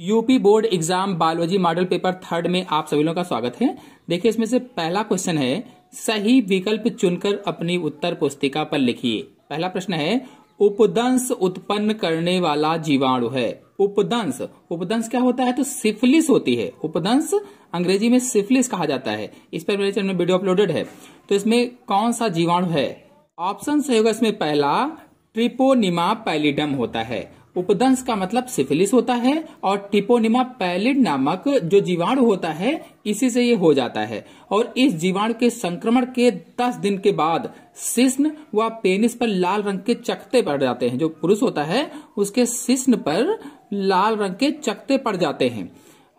UP board exam biology model paper third में आप सभी लोगों का स्वागत है देखिए इसमें से पहला क्वेश्चन है सही विकल्प चुनकर अपनी उत्तर पुस्तिका पर लिखिए पहला प्रश्न है उपदंश उत्पन्न करने वाला जीवाणु है उपदंश उपदंश क्या होता है तो सिफिलिस होती है उपदंश अंग्रेजी में सिफिलिस कहा जाता है इस पर मेरे चैनल में वीडियो अपलोडेड है तो इसमें कौन सा जीवाणु है ऑप्शन सही होगा इसमें पहला ट्रिपोनिमा पैलिडम होता है उपदंश का मतलब सिफिलिस होता है और टिपोनिमा पैलिड नामक जो जीवाणु होता है इसी से ये हो जाता है और इस जीवाणु के संक्रमण के 10 दिन के बाद सिस्न व पेनिस पर लाल रंग के चकते पड़ जाते हैं जो पुरुष होता है उसके सिस्न पर लाल रंग के चकते पड़ जाते हैं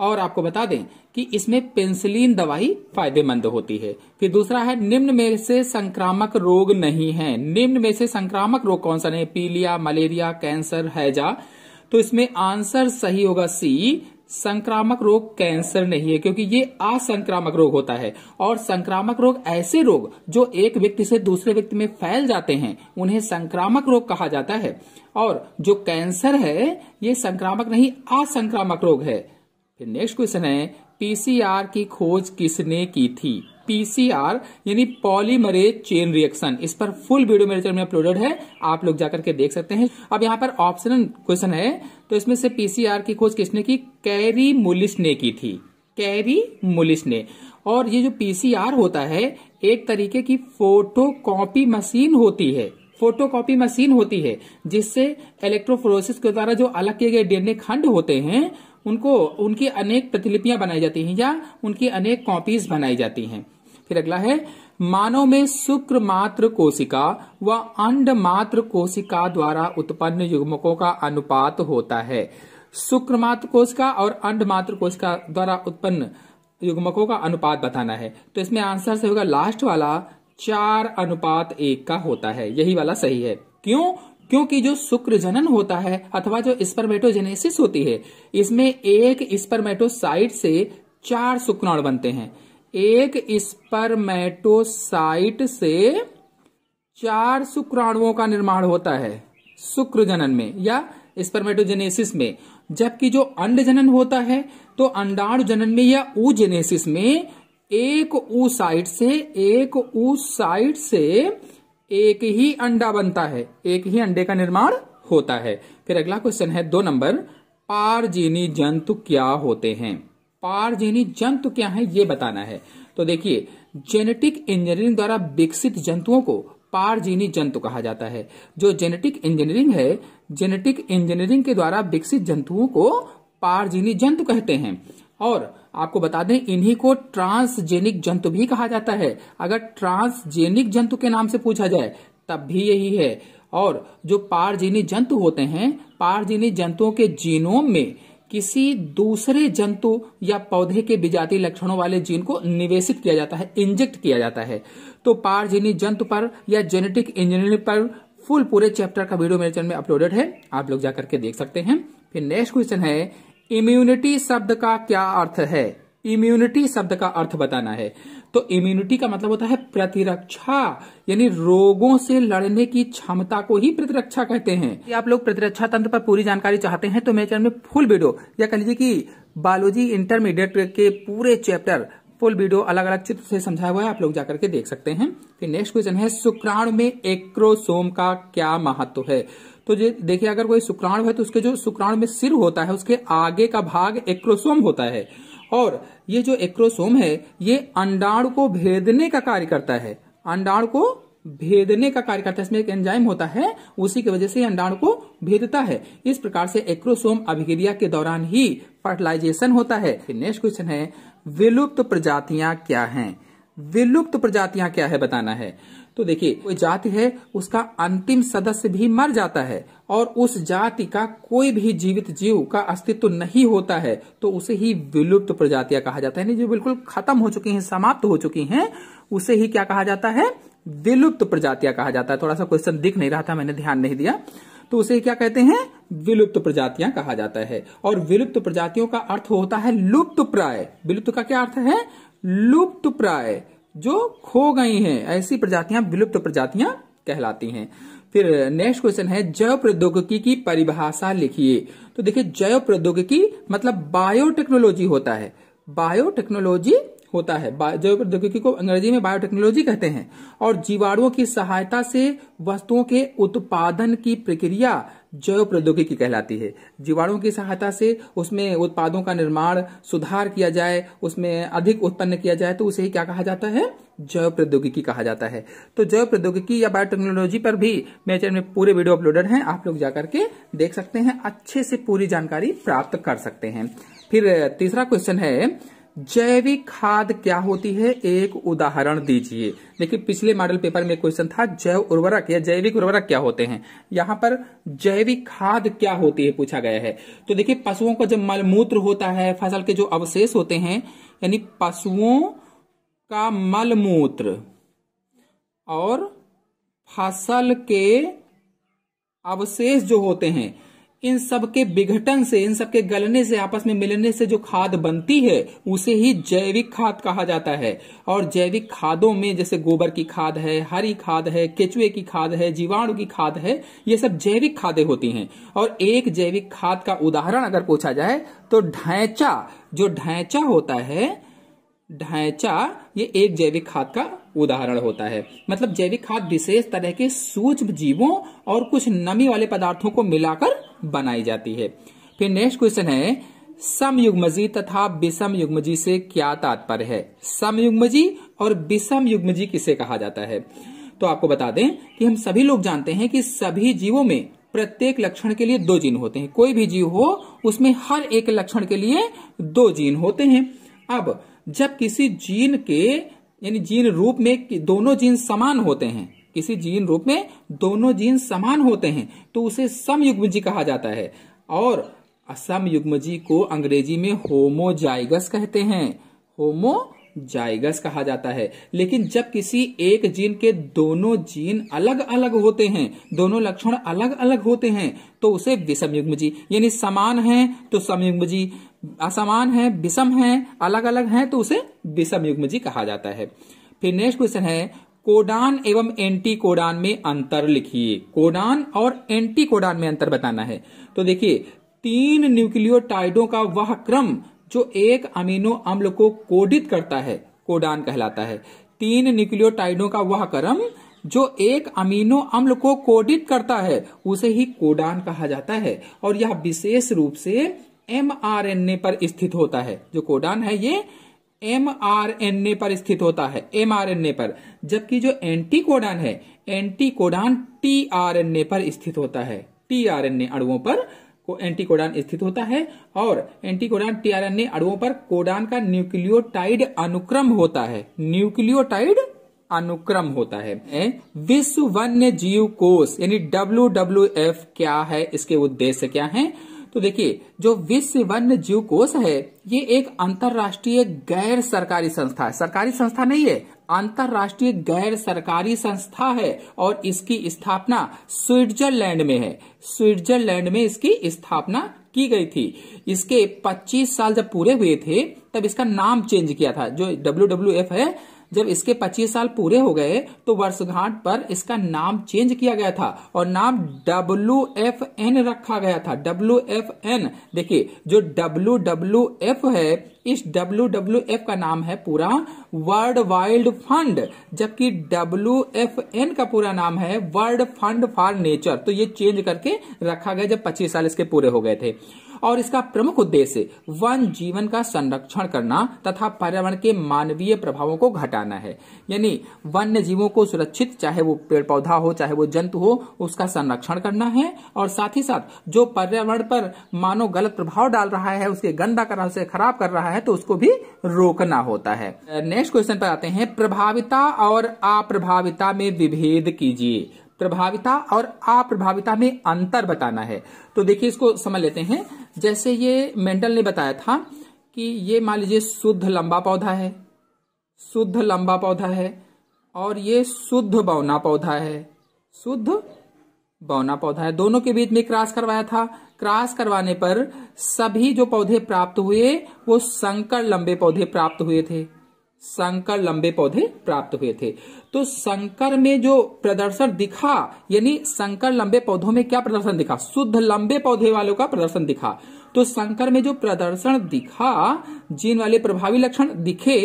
और आपको बता दें कि इसमें पेंसिलिन दवाई फायदेमंद होती है फिर दूसरा है निम्न में से संक्रामक रोग नहीं है निम्न में से संक्रामक रोग कौन सा नहीं पीलिया मलेरिया कैंसर हैजा तो इसमें आंसर सही होगा सी संक्रामक रोग कैंसर नहीं है क्योंकि ये असंक्रामक रोग होता है और संक्रामक रोग ऐसे रोग जो एक व्यक्ति से दूसरे व्यक्ति में फैल जाते हैं उन्हें संक्रामक रोग कहा जाता है और जो कैंसर है ये संक्रामक नहीं असंक्रामक रोग है फिर नेक्स्ट क्वेश्चन है पीसीआर की खोज किसने की थी पीसीआर यानी पॉलीमरेज चेन रिएक्शन इस पर फुल वीडियो मेरे चैनल में अपलोडेड है आप लोग जाकर के देख सकते हैं अब यहाँ पर ऑप्शनल क्वेश्चन है तो इसमें से पीसीआर की खोज किसने की कैरी मुलिस ने की थी कैरी मुलिस ने और ये जो पीसीआर होता है एक तरीके की फोटो कॉपी मशीन होती है फोटोकॉपी मशीन होती है जिससे इलेक्ट्रोफोरोसिस के द्वारा जो अलग किए गए डीएनए खंड होते हैं उनको उनकी अनेक प्रतिलिपियां बनाई जाती हैं या उनकी अनेक कॉपीज बनाई जाती हैं फिर अगला है मानव में शुक्र मात्र कोशिका व अंड मात्र कोशिका द्वारा उत्पन्न युग्मकों का अनुपात होता है शुक्र मात्र कोशिका और अंड मात्र कोशिका द्वारा उत्पन्न युग्मकों का अनुपात बताना है तो इसमें आंसर से होगा लास्ट वाला चार अनुपात एक का होता है यही वाला सही है क्यों क्योंकि जो शुक्र जनन होता है अथवा जो स्पर्मेटोजेनेसिस होती है इसमें एक स्पर्मेटोसाइट से चार शुक्राणु बनते हैं एक स्पर्मेटोसाइट से चार शुक्राणुओं का निर्माण होता है शुक्र जनन में या स्पर्मेटोजेनेसिस में जबकि जो अंड जनन होता है तो अंडाणु जनन में या ऊजेनेसिस में एक ऊ साइट से एक ऊ साइट से एक ही अंडा बनता है एक ही अंडे का निर्माण होता है फिर अगला क्वेश्चन है दो नंबर पारजीनी जंतु क्या होते हैं पारजीनी जंतु क्या है ये बताना है तो देखिए जेनेटिक इंजीनियरिंग द्वारा विकसित जंतुओं को पारजीनी जंतु कहा जाता है जो जेनेटिक इंजीनियरिंग है जेनेटिक इंजीनियरिंग के द्वारा विकसित जंतुओं को पारजीनी जंतु कहते हैं और आपको बता दें इन्हीं को ट्रांसजेनिक जंतु भी कहा जाता है अगर ट्रांसजेनिक जंतु के नाम से पूछा जाए तब भी यही है और जो पारजीनी जंतु होते हैं पारजीनी जंतुओं के जीनोम में किसी दूसरे जंतु या पौधे के विजातीय लक्षणों वाले जीन को निवेशित किया जाता है इंजेक्ट किया जाता है तो पारजीनी जंतु पर या जेनेटिक इंजीनियरिंग पर फुल पूरे चैप्टर का वीडियो मेरे चैनल में अपलोडेड है आप लोग जाकर के देख सकते हैं फिर नेक्स्ट क्वेश्चन है इम्यूनिटी शब्द का क्या अर्थ है इम्यूनिटी शब्द का अर्थ बताना है तो इम्यूनिटी का मतलब होता है प्रतिरक्षा यानी रोगों से लड़ने की क्षमता को ही प्रतिरक्षा कहते हैं यदि आप लोग प्रतिरक्षा तंत्र पर पूरी जानकारी चाहते हैं तो मेरे चैनल में फुल वीडियो या कह लीजिए कि बायोलॉजी इंटरमीडिएट के पूरे चैप्टर फुल वीडियो अलग अलग चित्र से समझाया हुआ है आप लोग जाकर के देख सकते हैं नेक्स्ट क्वेश्चन है शुक्राणु में एक्रोसोम का क्या महत्व है तो देखिए अगर कोई शुक्राणु है तो उसके जो शुक्राणु में सिर होता है उसके आगे का भाग एक्रोसोम होता है और ये जो एक्रोसोम है ये अंडाणु को भेदने का कार्य करता है अंडाणु को भेदने का कार्य करता है इसमें एक एंजाइम होता है उसी की वजह से अंडाणु को भेदता है इस प्रकार से एक्रोसोम अभिक्रिया के दौरान ही फर्टिलाइजेशन होता है नेक्स्ट क्वेश्चन है विलुप्त प्रजातियां क्या हैं विलुप्त प्रजातियां क्या है बताना है तो देखिए कोई जाति है उसका अंतिम सदस्य भी मर जाता है और उस जाति का कोई भी जीवित जीव का अस्तित्व नहीं होता है तो उसे ही विलुप्त प्रजातियां कहा जाता है जो बिल्कुल खत्म हो चुकी हैं समाप्त हो चुकी हैं उसे ही क्या कहा जाता है विलुप्त प्रजातियां कहा जाता है थोड़ा सा क्वेश्चन दिख नहीं रहा था मैंने ध्यान नहीं दिया तो उसे क्या कहते हैं विलुप्त प्रजातियां कहा जाता है और विलुप्त प्रजातियों का अर्थ होता है लुप्त प्राय विलुप्त का क्या अर्थ है लुप्त प्राय जो खो गई हैं ऐसी प्रजातियां विलुप्त प्रजातियां कहलाती हैं फिर नेक्स्ट क्वेश्चन है जैव प्रौद्योगिकी की परिभाषा लिखिए तो देखिए जैव प्रौद्योगिकी मतलब बायोटेक्नोलॉजी होता है बायोटेक्नोलॉजी होता है जैव प्रौद्योगिकी को अंग्रेजी में बायोटेक्नोलॉजी कहते हैं और जीवाणुओं की सहायता से वस्तुओं के उत्पादन की प्रक्रिया जैव प्रौद्योगिकी कहलाती है जीवाणुओं की सहायता से उसमें उत्पादों का निर्माण सुधार किया जाए उसमें अधिक उत्पन्न किया जाए तो उसे ही क्या कहा जाता है जैव प्रौद्योगिकी कहा जाता है तो जैव प्रौद्योगिकी या बायोटेक्नोलॉजी पर भी मेरे चैनल में पूरे वीडियो अपलोडेड हैं आप लोग जाकर के देख सकते हैं अच्छे से पूरी जानकारी प्राप्त कर सकते हैं फिर तीसरा क्वेश्चन है जैविक खाद क्या होती है एक उदाहरण दीजिए देखिए पिछले मॉडल पेपर में क्वेश्चन था जैव उर्वरक या जैविक उर्वरक क्या होते हैं यहां पर जैविक खाद क्या होती है पूछा गया है तो देखिए पशुओं का जब मलमूत्र होता है फसल के जो अवशेष होते हैं यानी पशुओं का मलमूत्र और फसल के अवशेष जो होते हैं इन सबके विघटन से इन सबके गलने से आपस में मिलने से जो खाद बनती है उसे ही जैविक खाद कहा जाता है और जैविक खादों में जैसे गोबर की खाद है हरी खाद है केचुए की खाद है जीवाणु की खाद है ये सब जैविक खादें होती हैं और एक जैविक खाद का उदाहरण अगर पूछा जाए तो ढैचा जो ढैंचा होता है ढैचा ये एक जैविक खाद का उदाहरण होता है मतलब जैविक खाद विशेष तरह के सूक्ष्म जीवों और कुछ नमी वाले पदार्थों को मिलाकर बनाई जाती है फिर नेक्स्ट क्वेश्चन है समयुग्मजी तथा विषम युग्मजी से क्या तात्पर्य है समयुग्मजी और विषम युग्मजी किसे कहा जाता है तो आपको बता दें कि हम सभी लोग जानते हैं कि सभी जीवों में प्रत्येक लक्षण के लिए दो जीन होते हैं कोई भी जीव हो उसमें हर एक लक्षण के लिए दो जीन होते हैं अब जब किसी जीन के यानी जीन रूप में दोनों जीन समान होते हैं किसी जीन रूप में दोनों जीन समान होते हैं तो उसे समयुग्मजी कहा जाता है और असम जी को अंग्रेजी में होमोजाइगस कहते हैं होमो जाइगस कहा जाता है लेकिन जब किसी एक जीन के दोनों जीन अलग अलग होते हैं दोनों लक्षण अलग अलग होते हैं तो उसे विषमयुग्मजी यानी समान है तो समयुग्मजी असमान है विषम है अलग अलग है तो उसे विषमयुग्मजी कहा जाता है फिर नेक्स्ट क्वेश्चन है कोडान एवं एंटी कोडान में अंतर लिखिए कोडान और एंटी कोडान में अंतर बताना है तो देखिए तीन न्यूक्लियोटाइडों का वह क्रम जो एक अमीनो अम्ल को कोडित करता है कोडान कहलाता है तीन न्यूक्लियोटाइडों का वह क्रम जो एक अमीनो अम्ल को कोडित करता है उसे ही कोडान कहा जाता है और यह विशेष रूप से एम पर स्थित होता है जो कोडान है ये एम आर एन ए पर स्थित होता है एम आर एन ए पर जबकि जो एंटीकोडान है anticodon T R N A पर स्थित होता है टी आर एन ए अणुओं पर को एंटीकोडान स्थित होता है और anticodon T R N A अणुओं पर कोडान का न्यूक्लियोटाइड अनुक्रम होता है न्यूक्लियोटाइड अनुक्रम होता है विश्व वन्य जीव कोष यानी डब्ल्यू डब्ल्यू एफ क्या है इसके उद्देश्य क्या है तो देखिए जो विश्व वन्य जीव कोष है ये एक अंतरराष्ट्रीय गैर सरकारी संस्था है सरकारी संस्था नहीं है अंतरराष्ट्रीय गैर सरकारी संस्था है और इसकी स्थापना स्विट्जरलैंड में है स्विट्जरलैंड में इसकी स्थापना की गई थी इसके 25 साल जब पूरे हुए थे तब इसका नाम चेंज किया था जो डब्ल्यू है जब इसके 25 साल पूरे हो गए तो वर्षगांठ पर इसका नाम चेंज किया गया था और नाम डब्ल्यू एफ एन रखा गया था डब्ल्यू एफ एन देखिए जो डब्ल्यू डब्ल्यू एफ है इस डब्ल्यू डब्ल्यू एफ का नाम है पूरा वर्ल्ड वाइल्ड फंड जबकि डब्ल्यू एफ एन का पूरा नाम है वर्ल्ड फंड फॉर नेचर तो ये चेंज करके रखा गया जब पच्चीस साल इसके पूरे हो गए थे और इसका प्रमुख उद्देश्य वन जीवन का संरक्षण करना तथा पर्यावरण के मानवीय प्रभावों को घटाना है यानी वन्य जीवों को सुरक्षित चाहे वो पेड़ पौधा हो चाहे वो जंतु हो उसका संरक्षण करना है और साथ ही साथ जो पर्यावरण पर मानव गलत प्रभाव डाल रहा है उसके गंदा कर उसे खराब कर रहा है है तो उसको भी रोकना होता है नेक्स्ट क्वेश्चन पर आते हैं प्रभाविता और अप्रभाविता में विभेद कीजिए प्रभाविता और अप्रभाविता में अंतर बताना है तो देखिए इसको समझ लेते हैं जैसे ये मेंटल ने बताया था कि ये मान लीजिए शुद्ध लंबा पौधा है शुद्ध लंबा पौधा है और ये शुद्ध बौना पौधा है शुद्ध बौना पौधा है दोनों के बीच में क्रॉस करवाया था क्रॉस करवाने पर सभी जो पौधे प्राप्त हुए वो संकर लंबे पौधे प्राप्त हुए थे संकर लंबे पौधे प्राप्त हुए थे तो संकर में जो प्रदर्शन दिखा यानी संकर लंबे पौधों में क्या प्रदर्शन दिखा शुद्ध लंबे पौधे वालों का प्रदर्शन दिखा तो शंकर में जो प्रदर्शन दिखा जीन वाले प्रभावी लक्षण दिखे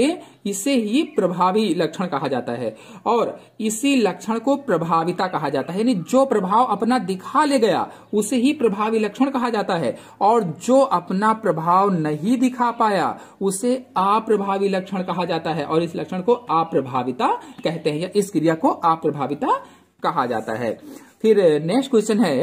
इसे ही प्रभावी लक्षण कहा जाता है और इसी लक्षण को प्रभाविता कहा जाता है यानी जो प्रभाव अपना दिखा ले गया उसे ही प्रभावी लक्षण कहा जाता है और जो अपना प्रभाव नहीं दिखा पाया उसे अप्रभावी लक्षण कहा जाता है और इस लक्षण को अप्रभाविता कहते हैं या इस क्रिया को अप्रभाविता कहा जाता है फिर नेक्स्ट क्वेश्चन है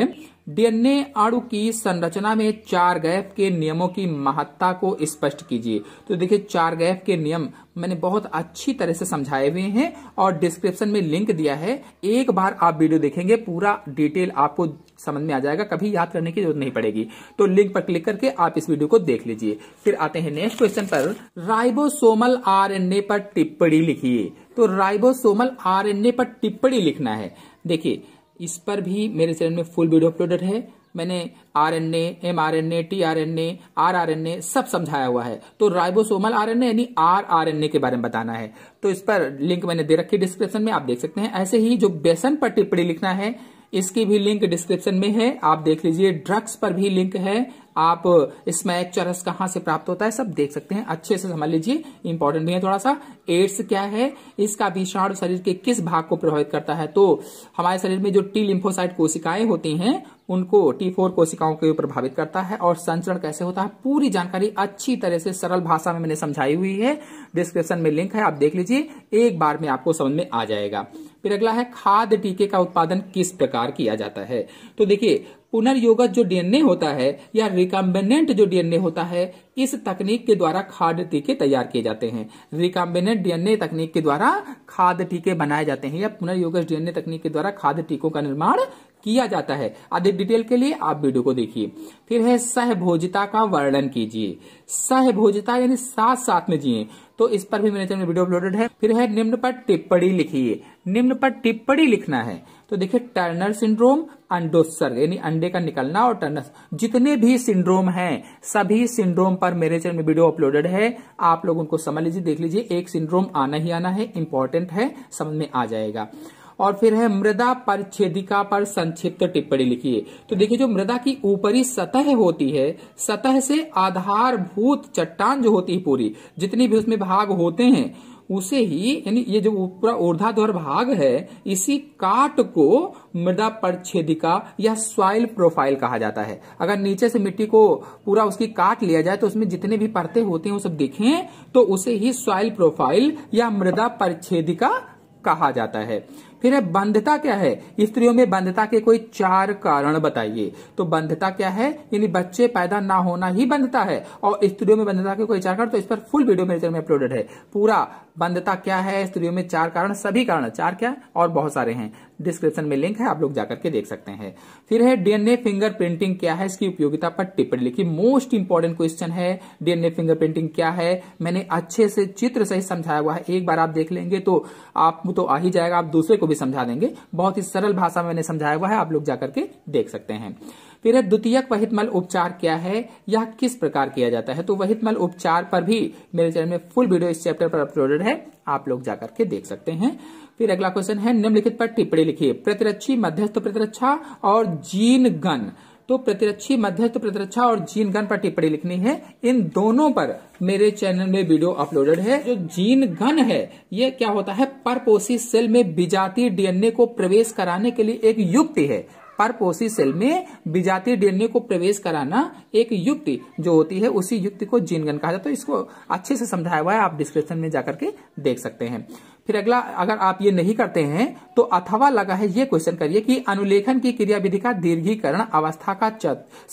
डीएनए आड़ू की संरचना में चार गैप के नियमों की महत्ता को स्पष्ट कीजिए तो देखिए चार गैप के नियम मैंने बहुत अच्छी तरह से समझाए हुए हैं और डिस्क्रिप्शन में लिंक दिया है एक बार आप वीडियो देखेंगे पूरा डिटेल आपको समझ में आ जाएगा कभी याद करने की जरूरत नहीं पड़ेगी तो लिंक पर क्लिक करके आप इस वीडियो को देख लीजिए फिर आते हैं नेक्स्ट क्वेश्चन पर राइबोसोमल आर पर टिप्पणी लिखिए तो राइबोसोमल आर पर टिप्पणी लिखना है देखिए इस पर भी मेरे चैनल में फुल वीडियो अपलोडेड है मैंने R N M R N A T R N A R R N A सब समझाया हुआ है तो राइबोसोमल आर एन यानी आर आर एन ए के बारे में बताना है तो इस पर लिंक मैंने दे रखी डिस्क्रिप्शन में आप देख सकते हैं ऐसे ही जो बेसन पर टिप्पणी लिखना है इसकी भी लिंक डिस्क्रिप्शन में है आप देख लीजिए ड्रग्स पर भी लिंक है आप स्मैक चरस कहां से प्राप्त होता है सब देख सकते हैं अच्छे से समझ लीजिए इंपॉर्टेंट भी है थोड़ा सा एड्स क्या है इसका विषाणु शरीर के किस भाग को प्रभावित करता है तो हमारे शरीर में जो टी लिम्फोसाइट कोशिकाएं होती हैं उनको टी फोर कोशिकाओं को प्रभावित करता है और संचरण कैसे होता है पूरी जानकारी अच्छी तरह से सरल भाषा में मैंने समझाई हुई है डिस्क्रिप्शन में लिंक है आप देख लीजिए एक बार में आपको समझ में आ जाएगा फिर अगला है खाद टीके का उत्पादन किस प्रकार किया जाता है तो देखिए पुनर्योगत जो डीएनए होता है या रिकॉम्बिनेंट जो डीएनए होता है इस तकनीक के द्वारा खाद टीके तैयार किए जाते हैं रिकॉम्बिनेंट डीएनए तकनीक के द्वारा खाद टीके बनाए जाते हैं या पुनर्योगत डीएनए तकनीक के द्वारा खाद टीकों का निर्माण किया जाता है अधिक डिटेल के लिए आप वीडियो को देखिए फिर है सहभोजिता का वर्णन कीजिए सहभोजिता यानी साथ साथ में जिए तो इस पर भी मेरे चैनल वीडियो अपलोडेड है फिर है निम्न पर टिप्पणी लिखिए निम्न पर टिप्पणी लिखना है तो देखिए टर्नर सिंड्रोम अंडोत्सर्ग यानी अंडे का निकलना और टर्नर जितने भी सिंड्रोम हैं सभी सिंड्रोम पर मेरे चैनल में वीडियो अपलोडेड है आप लोग उनको समझ लीजिए देख लीजिए एक सिंड्रोम आना ही आना है इंपॉर्टेंट है समझ में आ जाएगा और फिर है मृदा परिच्छेदिका पर संक्षिप्त टिप्पणी लिखिए तो देखिए जो मृदा की ऊपरी सतह होती है सतह से आधारभूत चट्टान जो होती है पूरी जितनी भी उसमें भाग होते हैं उसे ही यानी ये जो पूरा ऊर्धाधर भाग है इसी काट को मृदा परिच्छेदिका या सॉइल प्रोफाइल कहा जाता है अगर नीचे से मिट्टी को पूरा उसकी काट लिया जाए तो उसमें जितने भी परते होते हैं वो सब दिखें तो उसे ही सॉइल प्रोफाइल या मृदा परिच्छेदिका कहा जाता है फिर है बंधता क्या है स्त्रियों में बंधता के कोई चार कारण बताइए तो बंधता क्या है यानी बच्चे पैदा ना होना ही बंधता है और स्त्रियों में बंधता के कोई चार कारण तो इस पर फुल वीडियो मेरे चैनल में अपलोडेड है पूरा बंधता क्या है स्त्रियों में चार कारण सभी कारण चार क्या और बहुत सारे हैं डिस्क्रिप्शन में लिंक है आप लोग जाकर के देख सकते हैं फिर है डीएनए फिंगर प्रिंटिंग क्या है इसकी उपयोगिता पर टिप्पणी लिखी मोस्ट इंपॉर्टेंट क्वेश्चन है डीएनए फिंगर प्रिंटिंग क्या है मैंने अच्छे से चित्र सही समझाया हुआ है एक बार आप देख लेंगे तो आप तो आ ही जाएगा आप दूसरे को भी समझा देंगे बहुत ही सरल भाषा में मैंने समझाया हुआ है आप लोग जाकर के देख सकते हैं फिर है द्वितीयक वहितमल उपचार क्या है यह किस प्रकार किया जाता है तो वहितमल उपचार पर भी मेरे चैनल में फुल वीडियो इस चैप्टर पर अपलोडेड है आप लोग जाकर के देख सकते हैं फिर अगला क्वेश्चन है निम्नलिखित पर टिप्पणी लिखिए प्रतिरक्षी मध्यस्थ प्रतिरक्षा और जीन गन तो प्रतिरक्षी मध्यस्थ प्रतिरक्षा और जीन गन पर टिप्पणी लिखनी है इन दोनों पर मेरे चैनल में वीडियो अपलोडेड है जो जीन गन है ये क्या होता है परपोसी सेल में बिजाती डीएनए को प्रवेश कराने के लिए एक युक्ति है परपोसी सेल में बिजाती डीएनए को प्रवेश कराना एक युक्ति जो होती है उसी युक्ति को गन कहा जाता है तो इसको अच्छे से समझाया हुआ है आप डिस्क्रिप्शन में जाकर के देख सकते हैं फिर अगला अगर आप ये नहीं करते हैं तो अथवा लगा है ये क्वेश्चन करिए कि अनुलेखन की क्रिया विधि का दीर्घीकरण अवस्था का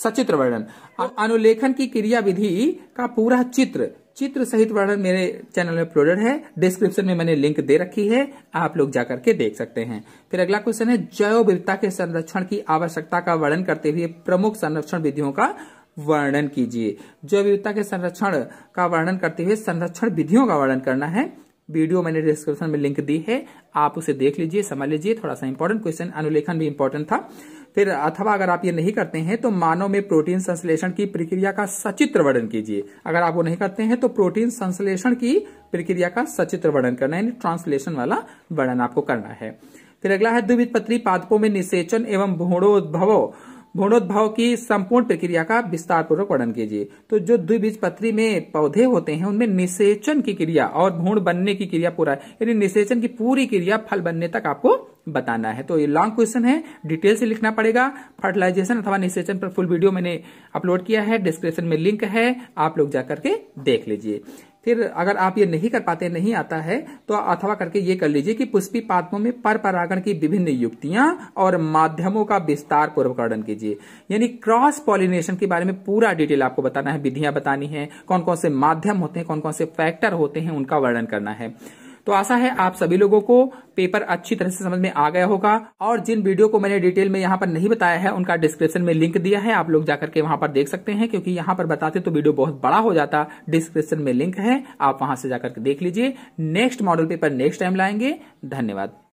सचित्र वर्णन तो- अनुलेखन की क्रिया विधि का पूरा चित्र चित्र सहित वर्णन मेरे चैनल में अपलोडेड है डिस्क्रिप्शन में मैंने लिंक दे रखी है आप लोग जाकर के देख सकते हैं फिर अगला क्वेश्चन है जैव विविधता के संरक्षण की आवश्यकता का वर्णन करते हुए प्रमुख संरक्षण विधियों का वर्णन कीजिए जैव विविधता के संरक्षण का वर्णन करते हुए संरक्षण विधियों का वर्णन करना है वीडियो मैंने डिस्क्रिप्शन में लिंक दी है आप उसे देख लीजिए समझ लीजिए थोड़ा सा इंपॉर्टेंट क्वेश्चन अनुलेखन भी इंपॉर्टेंट था फिर अथवा अगर आप ये नहीं करते हैं तो मानव में प्रोटीन संश्लेषण की प्रक्रिया का सचित्र वर्णन कीजिए अगर आप वो नहीं करते हैं तो प्रोटीन संश्लेषण की प्रक्रिया का सचित्र वर्णन करना है ट्रांसलेशन वाला वर्णन आपको करना है फिर अगला है द्विविध पत्री पादपों में निषेचन एवं भूणोद्भवों भ्रूणोद्भव की संपूर्ण प्रक्रिया का विस्तार पूर्वक वर्णन कीजिए तो जो द्विबीजपत्री में पौधे होते हैं उनमें निषेचन की क्रिया और भ्रूण बनने की क्रिया पूरा यानी निषेचन की पूरी क्रिया फल बनने तक आपको बताना है तो ये लॉन्ग क्वेश्चन है डिटेल से लिखना पड़ेगा फर्टिलाइजेशन अथवा निषेचन पर फुल वीडियो मैंने अपलोड किया है डिस्क्रिप्शन में लिंक है आप लोग जाकर के देख लीजिए फिर अगर आप ये नहीं कर पाते नहीं आता है तो अथवा करके ये कर लीजिए कि पुष्पी पात्रों में पर परागण की विभिन्न युक्तियां और माध्यमों का विस्तार वर्णन कीजिए यानी क्रॉस पॉलिनेशन के बारे में पूरा डिटेल आपको बताना है विधियां बतानी है कौन कौन से माध्यम होते हैं कौन कौन से फैक्टर होते हैं उनका वर्णन करना है तो आशा है आप सभी लोगों को पेपर अच्छी तरह से समझ में आ गया होगा और जिन वीडियो को मैंने डिटेल में यहाँ पर नहीं बताया है उनका डिस्क्रिप्शन में लिंक दिया है आप लोग जाकर के वहां पर देख सकते हैं क्योंकि यहाँ पर बताते तो वीडियो बहुत बड़ा हो जाता डिस्क्रिप्शन में लिंक है आप वहां से जाकर के देख लीजिए next model paper next time लाएंगे धन्यवाद